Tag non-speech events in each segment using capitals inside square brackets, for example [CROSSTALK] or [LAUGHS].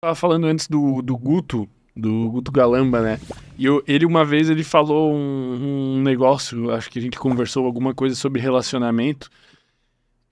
Tava falando antes do, do Guto, do Guto Galamba, né? E eu, ele uma vez ele falou um, um, negócio, acho que a gente conversou alguma coisa sobre relacionamento.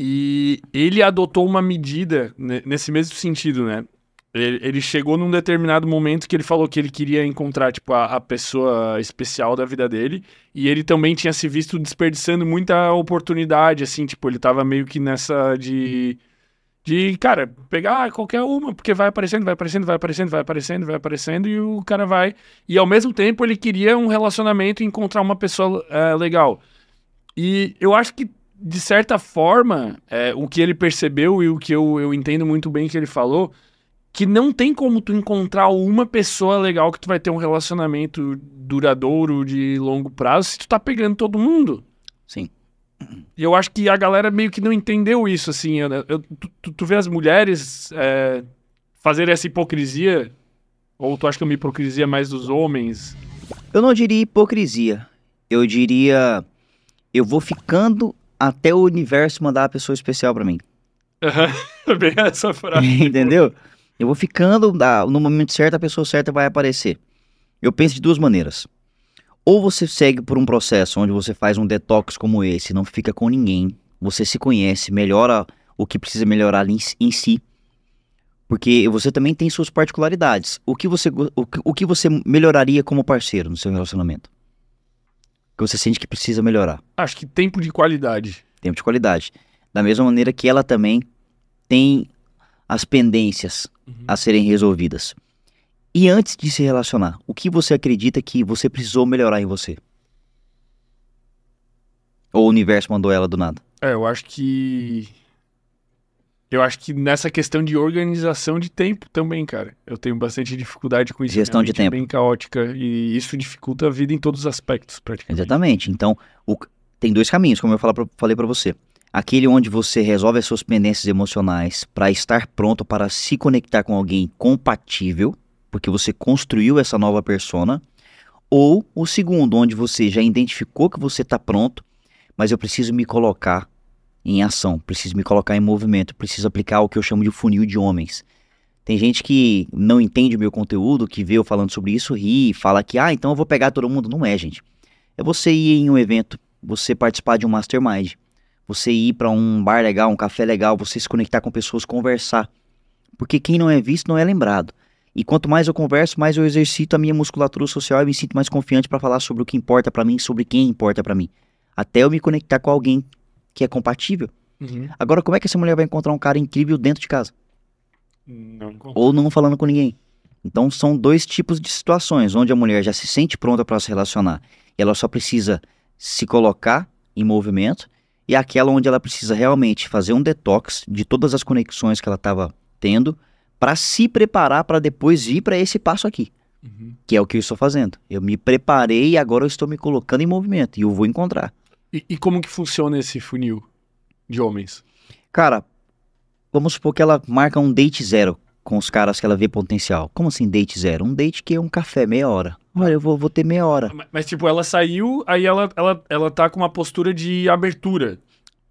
E ele adotou uma medida né, nesse mesmo sentido, né? Ele, ele chegou num determinado momento que ele falou que ele queria encontrar, tipo, a, a pessoa especial da vida dele. E ele também tinha se visto desperdiçando muita oportunidade, assim, tipo, ele tava meio que nessa de. Hum de, cara, pegar ah, qualquer uma, porque vai aparecendo, vai aparecendo, vai aparecendo, vai aparecendo, vai aparecendo, e o cara vai. E ao mesmo tempo ele queria um relacionamento e encontrar uma pessoa eh, legal. E eu acho que, de certa forma, é, o que ele percebeu e o que eu, eu entendo muito bem que ele falou, que não tem como tu encontrar uma pessoa legal que tu vai ter um relacionamento duradouro, de longo prazo, se tu tá pegando todo mundo. E eu acho que a galera meio que não entendeu isso, assim. Eu, eu, tu, tu vê as mulheres é, fazerem essa hipocrisia? Ou tu acha que é uma hipocrisia mais dos homens? Eu não diria hipocrisia. Eu diria. Eu vou ficando até o universo mandar a pessoa especial para mim. Uhum. [LAUGHS] Bem essa frase. [LAUGHS] Entendeu? Eu vou ficando. Ah, no momento certo, a pessoa certa vai aparecer. Eu penso de duas maneiras. Ou você segue por um processo onde você faz um detox como esse, não fica com ninguém, você se conhece, melhora o que precisa melhorar em, em si, porque você também tem suas particularidades. O que você, o, o que você melhoraria como parceiro no seu relacionamento? Que você sente que precisa melhorar? Acho que tempo de qualidade. Tempo de qualidade. Da mesma maneira que ela também tem as pendências uhum. a serem resolvidas. E antes de se relacionar, o que você acredita que você precisou melhorar em você? Ou o universo mandou ela do nada? É, eu acho que. Eu acho que nessa questão de organização de tempo também, cara. Eu tenho bastante dificuldade com isso. Gestão de é tempo. bem caótica e isso dificulta a vida em todos os aspectos, praticamente. Exatamente. Então, o... tem dois caminhos, como eu falei para você. Aquele onde você resolve as suas pendências emocionais para estar pronto para se conectar com alguém compatível porque você construiu essa nova persona, ou o segundo, onde você já identificou que você está pronto, mas eu preciso me colocar em ação, preciso me colocar em movimento, preciso aplicar o que eu chamo de funil de homens. Tem gente que não entende o meu conteúdo, que vê eu falando sobre isso, ri, e fala que, ah, então eu vou pegar todo mundo. Não é, gente. É você ir em um evento, você participar de um mastermind, você ir para um bar legal, um café legal, você se conectar com pessoas, conversar. Porque quem não é visto não é lembrado. E quanto mais eu converso, mais eu exercito a minha musculatura social e me sinto mais confiante para falar sobre o que importa para mim, sobre quem importa para mim. Até eu me conectar com alguém que é compatível. Uhum. Agora, como é que essa mulher vai encontrar um cara incrível dentro de casa? Não Ou não falando com ninguém. Então, são dois tipos de situações onde a mulher já se sente pronta para se relacionar e ela só precisa se colocar em movimento, e aquela onde ela precisa realmente fazer um detox de todas as conexões que ela estava tendo para se preparar para depois ir para esse passo aqui. Uhum. Que é o que eu estou fazendo. Eu me preparei e agora eu estou me colocando em movimento e eu vou encontrar. E, e como que funciona esse funil de homens? Cara, vamos supor que ela marca um date zero com os caras que ela vê potencial. Como assim date zero? Um date que é um café, meia hora. Olha, eu vou, vou ter meia hora. Mas, mas, tipo, ela saiu, aí ela, ela, ela tá com uma postura de abertura.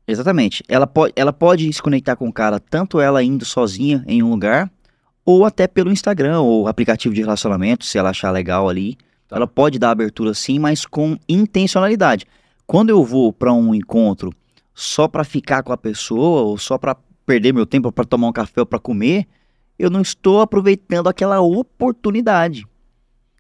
Exatamente. Ela, po ela pode se conectar com o cara, tanto ela indo sozinha em um lugar, ou até pelo Instagram ou aplicativo de relacionamento, se ela achar legal ali. Tá. Ela pode dar abertura sim, mas com intencionalidade. Quando eu vou para um encontro só para ficar com a pessoa ou só para perder meu tempo para tomar um café ou para comer, eu não estou aproveitando aquela oportunidade.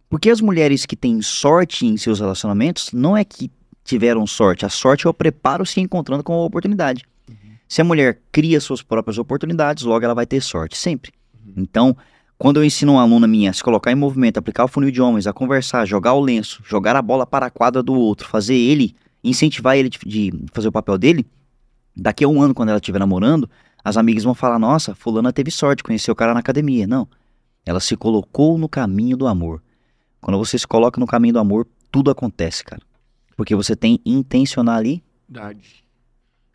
Porque as mulheres que têm sorte em seus relacionamentos não é que tiveram sorte, a sorte é o preparo se encontrando com a oportunidade. Uhum. Se a mulher cria suas próprias oportunidades, logo ela vai ter sorte, sempre. Então, quando eu ensino uma aluna minha a se colocar em movimento, aplicar o funil de homens, a conversar, jogar o lenço, jogar a bola para a quadra do outro, fazer ele, incentivar ele de, de fazer o papel dele, daqui a um ano, quando ela estiver namorando, as amigas vão falar: Nossa, Fulana teve sorte, conheceu o cara na academia. Não. Ela se colocou no caminho do amor. Quando você se coloca no caminho do amor, tudo acontece, cara. Porque você tem intencionalidade.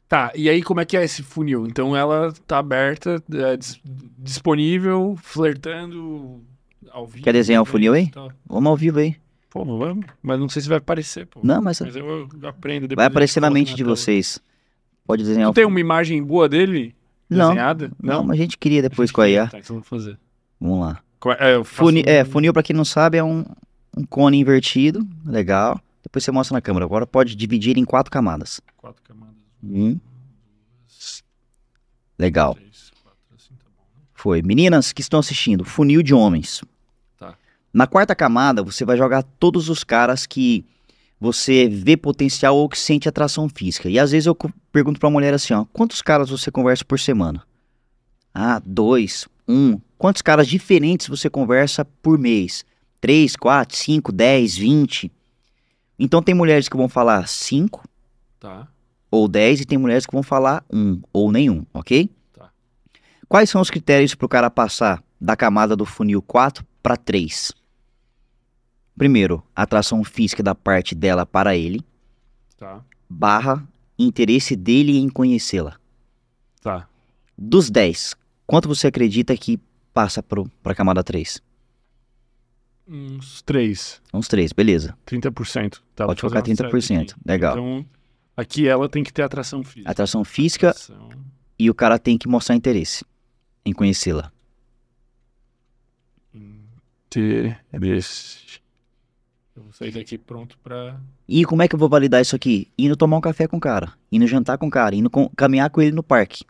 Tá, e aí como é que é esse funil? Então ela tá aberta, é, dis disponível, flertando ao vivo. Quer desenhar o né, funil aí? Tá. Vamos ao vivo aí. Pô, vamos, mas não sei se vai aparecer, pô. Não, mas, mas eu aprendo depois. Vai aparecer na mente na de tela. vocês. Pode desenhar. Tu o... tem uma imagem boa dele? Não. Desenhada? Não, não a gente queria depois gente com a IA. Tá, então vamos fazer. Vamos lá. É, é funil, um... é, funil para quem não sabe é um, um cone invertido, legal. Depois você mostra na câmera. Agora pode dividir em quatro camadas. Quatro camadas. Um. Legal. Foi. Meninas que estão assistindo, funil de homens. Tá. Na quarta camada, você vai jogar todos os caras que você vê potencial ou que sente atração física. E às vezes eu pergunto pra mulher assim, ó, quantos caras você conversa por semana? Ah, dois, um. Quantos caras diferentes você conversa por mês? Três, quatro, cinco, dez, vinte. Então tem mulheres que vão falar cinco. Tá ou 10 e tem mulheres que vão falar um ou nenhum, ok? Tá. Quais são os critérios para o cara passar da camada do funil 4 para 3? Primeiro, atração física da parte dela para ele. Tá. Barra interesse dele em conhecê-la. Tá. Dos 10, quanto você acredita que passa para a camada 3? Uns 3. Uns 3, beleza. 30%. Tá, Pode colocar 30%. Certo. Legal. Então, Aqui ela tem que ter atração física. Atração física atração... e o cara tem que mostrar interesse em conhecê-la. Interesse. Eu vou sair daqui pronto pra. E como é que eu vou validar isso aqui? Indo tomar um café com o cara, indo jantar com o cara, indo com... caminhar com ele no parque.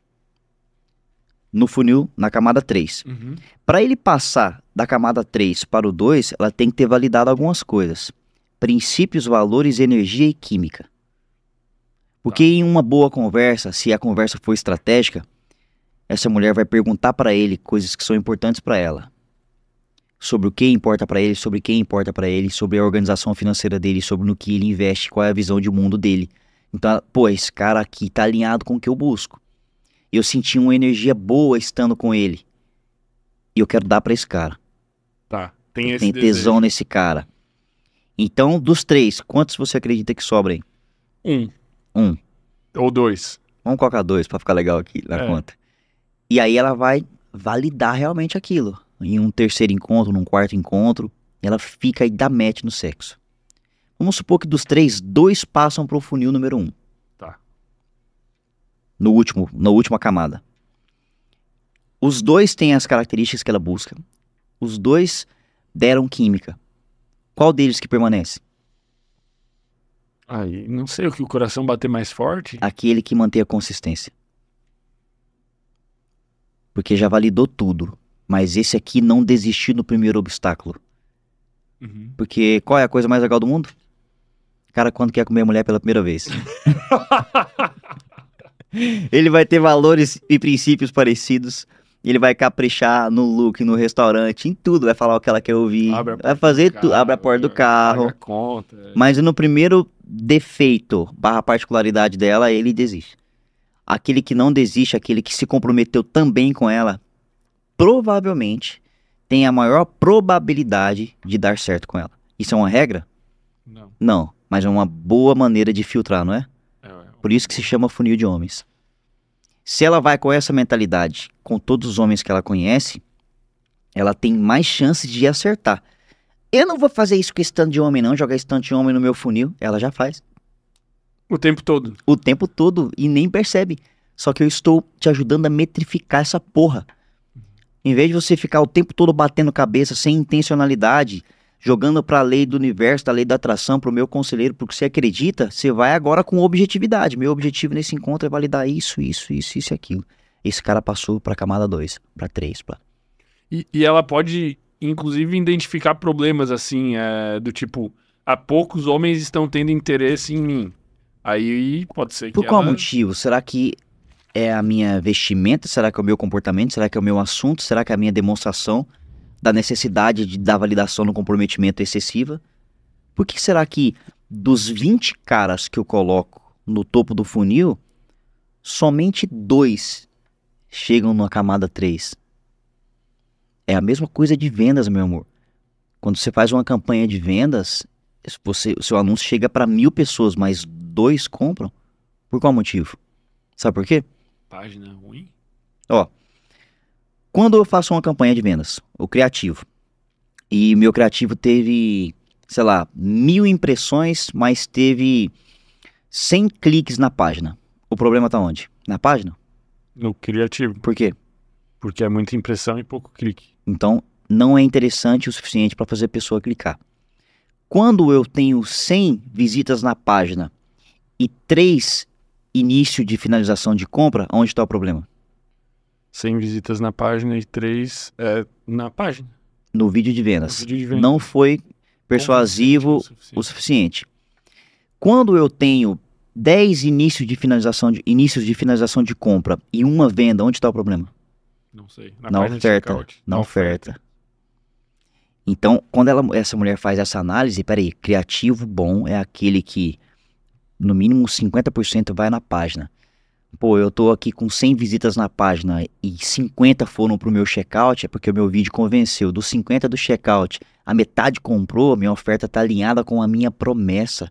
No funil, na camada 3. Uhum. Para ele passar da camada 3 para o 2, ela tem que ter validado algumas coisas: princípios, valores, energia e química. Porque tá. em uma boa conversa, se a conversa for estratégica, essa mulher vai perguntar para ele coisas que são importantes para ela. Sobre o que importa para ele, sobre quem importa para ele, sobre a organização financeira dele, sobre no que ele investe, qual é a visão de mundo dele. Então, pô, esse cara aqui tá alinhado com o que eu busco. Eu senti uma energia boa estando com ele. E eu quero dar para esse cara. Tá. Tem, esse tem tesão desejo. nesse cara. Então, dos três, quantos você acredita que sobrem? Um. Um. Ou dois. Vamos colocar dois para ficar legal aqui na é. conta. E aí ela vai validar realmente aquilo. Em um terceiro encontro, num quarto encontro, ela fica e dá match no sexo. Vamos supor que dos três, dois passam pro funil número um. Tá. No último, na última camada. Os dois têm as características que ela busca. Os dois deram química. Qual deles que permanece? Aí, não sei o que o coração bater mais forte. Aquele que mantém a consistência. Porque já validou tudo. Mas esse aqui não desistiu do primeiro obstáculo. Uhum. Porque qual é a coisa mais legal do mundo? Cara, quando quer comer mulher pela primeira vez. [LAUGHS] ele vai ter valores e princípios parecidos. Ele vai caprichar no look, no restaurante, em tudo. Vai falar o que ela quer ouvir. Abre vai fazer tudo. Abre a porta do carro. Conta, é. Mas no primeiro defeito barra particularidade dela, ele desiste. Aquele que não desiste, aquele que se comprometeu também com ela, provavelmente tem a maior probabilidade de dar certo com ela. Isso é uma regra? Não. Não, mas é uma boa maneira de filtrar, não é? é, é Por isso que se chama funil de homens. Se ela vai com essa mentalidade, com todos os homens que ela conhece, ela tem mais chances de acertar. Eu não vou fazer isso com stand de homem, não, jogar stand de homem no meu funil. Ela já faz. O tempo todo. O tempo todo e nem percebe. Só que eu estou te ajudando a metrificar essa porra. Em vez de você ficar o tempo todo batendo cabeça sem intencionalidade, jogando para a lei do universo, da lei da atração, para o meu conselheiro, porque você acredita, você vai agora com objetividade. Meu objetivo nesse encontro é validar isso, isso, isso, isso e aquilo. Esse cara passou para camada 2, para 3, para. E, e ela pode inclusive identificar problemas assim, é, do tipo, há poucos homens estão tendo interesse em mim. Aí pode ser Por que. Por qual ela... motivo? Será que é a minha vestimenta? Será que é o meu comportamento? Será que é o meu assunto? Será que é a minha demonstração da necessidade de, da validação no comprometimento excessiva? Por que será que dos 20 caras que eu coloco no topo do funil, somente dois chegam na camada 3? É a mesma coisa de vendas, meu amor. Quando você faz uma campanha de vendas, você, o seu anúncio chega para mil pessoas, mas dois compram. Por qual motivo? Sabe por quê? Página ruim. Ó, quando eu faço uma campanha de vendas, o criativo, e meu criativo teve, sei lá, mil impressões, mas teve 100 cliques na página. O problema tá onde? Na página? No criativo. Por quê? Porque é muita impressão e pouco clique. Então, não é interessante o suficiente para fazer a pessoa clicar. Quando eu tenho 100 visitas na página e 3 início de finalização de compra, onde está o problema? 100 visitas na página e 3 é, na página. No vídeo de vendas. Vídeo de Não foi persuasivo o suficiente. o suficiente. Quando eu tenho 10 inícios de finalização de, inícios de finalização de compra e uma venda, onde está o problema? Não sei. Na, oferta. Checkout, na, oferta. oferta. Então, quando ela, essa mulher faz essa análise, peraí, criativo bom é aquele que no mínimo 50% vai na página. Pô, eu tô aqui com 100 visitas na página e 50 foram pro meu checkout, é porque o meu vídeo convenceu. Dos 50 do checkout, a metade comprou, minha oferta tá alinhada com a minha promessa.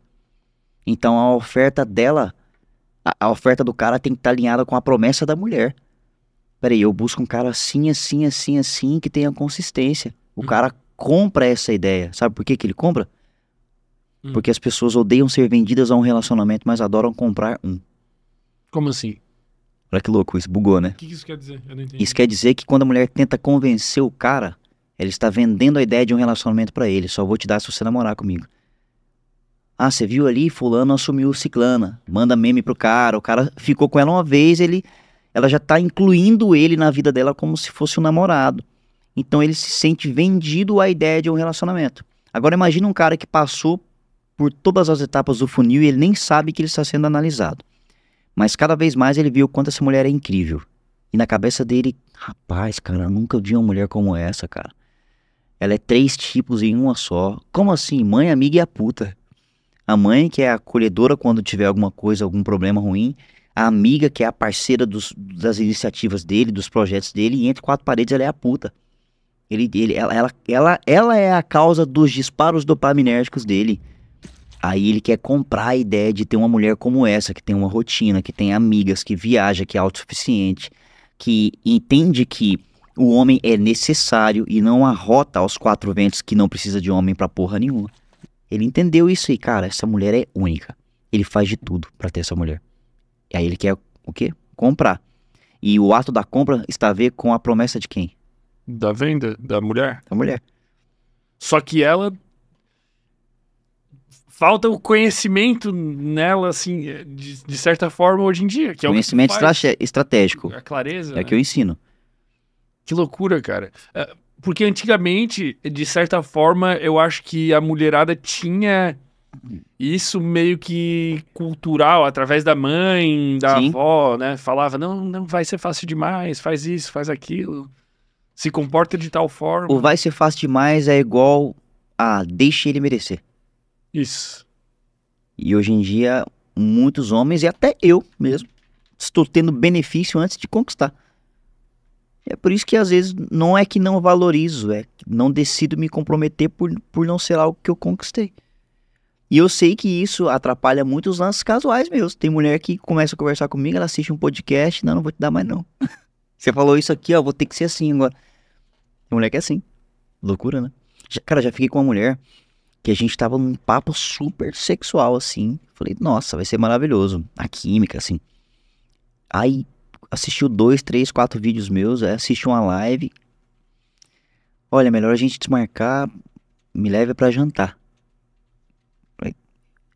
Então a oferta dela, a, a oferta do cara tem que estar tá alinhada com a promessa da mulher peraí, eu busco um cara assim, assim, assim, assim, que tenha consistência. O uhum. cara compra essa ideia. Sabe por que, que ele compra? Hum. Porque as pessoas odeiam ser vendidas a um relacionamento, mas adoram comprar um. Como assim? Olha que louco, isso bugou, né? O que, que isso quer dizer? Eu não entendi. Isso quer dizer que quando a mulher tenta convencer o cara, ela está vendendo a ideia de um relacionamento para ele. Só vou te dar se você namorar comigo. Ah, você viu ali, fulano assumiu ciclana. Manda meme pro cara. O cara ficou com ela uma vez, ele ela já está incluindo ele na vida dela como se fosse um namorado. Então ele se sente vendido à ideia de um relacionamento. Agora imagine um cara que passou por todas as etapas do funil e ele nem sabe que ele está sendo analisado. Mas cada vez mais ele viu o quanto essa mulher é incrível. E na cabeça dele, rapaz, cara, nunca vi uma mulher como essa, cara. Ela é três tipos em uma só. Como assim? Mãe, amiga e a puta. A mãe, que é acolhedora quando tiver alguma coisa, algum problema ruim a amiga, que é a parceira dos, das iniciativas dele, dos projetos dele, e entre quatro paredes ela é a puta. Ele, ele, ela, ela, ela, ela é a causa dos disparos dopaminérgicos dele. Aí ele quer comprar a ideia de ter uma mulher como essa, que tem uma rotina, que tem amigas, que viaja, que é autossuficiente, que entende que o homem é necessário e não arrota aos quatro ventos que não precisa de homem pra porra nenhuma. Ele entendeu isso e, cara, essa mulher é única. Ele faz de tudo para ter essa mulher. E aí ele quer o quê? Comprar. E o ato da compra está a ver com a promessa de quem? Da venda, da mulher. Da mulher. Só que ela. Falta o conhecimento nela, assim, de, de certa forma, hoje em dia. Que é conhecimento é estratégico. A clareza. É né? que eu ensino. Que loucura, cara. É, porque antigamente, de certa forma, eu acho que a mulherada tinha isso meio que cultural, através da mãe, da Sim. avó, né? Falava, não, não vai ser fácil demais, faz isso, faz aquilo, se comporta de tal forma. O vai ser fácil demais é igual a deixe ele merecer. Isso. E hoje em dia, muitos homens, e até eu mesmo, estou tendo benefício antes de conquistar. É por isso que às vezes não é que não valorizo, é que não decido me comprometer por, por não ser algo que eu conquistei. E eu sei que isso atrapalha muito os lances casuais meus. Tem mulher que começa a conversar comigo, ela assiste um podcast, não, não vou te dar mais não. [LAUGHS] Você falou isso aqui, ó, vou ter que ser assim agora. Tem mulher que é assim. Loucura, né? Já, cara, já fiquei com uma mulher que a gente tava num papo super sexual, assim. Falei, nossa, vai ser maravilhoso. A química, assim. Aí assistiu dois, três, quatro vídeos meus, aí assiste uma live. Olha, melhor a gente desmarcar, me leve para jantar.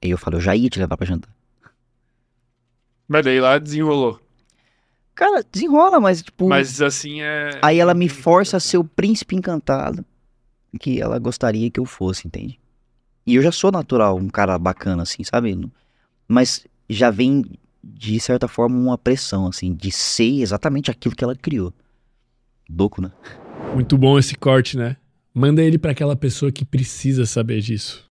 Aí eu falo, eu já ia te levar pra jantar. Mas daí lá desenrolou. Cara, desenrola, mas tipo. Mas assim é. Aí ela me força a ser o príncipe encantado que ela gostaria que eu fosse, entende? E eu já sou natural, um cara bacana, assim, sabe? Mas já vem, de certa forma, uma pressão, assim, de ser exatamente aquilo que ela criou. Louco, né? Muito bom esse corte, né? Manda ele para aquela pessoa que precisa saber disso.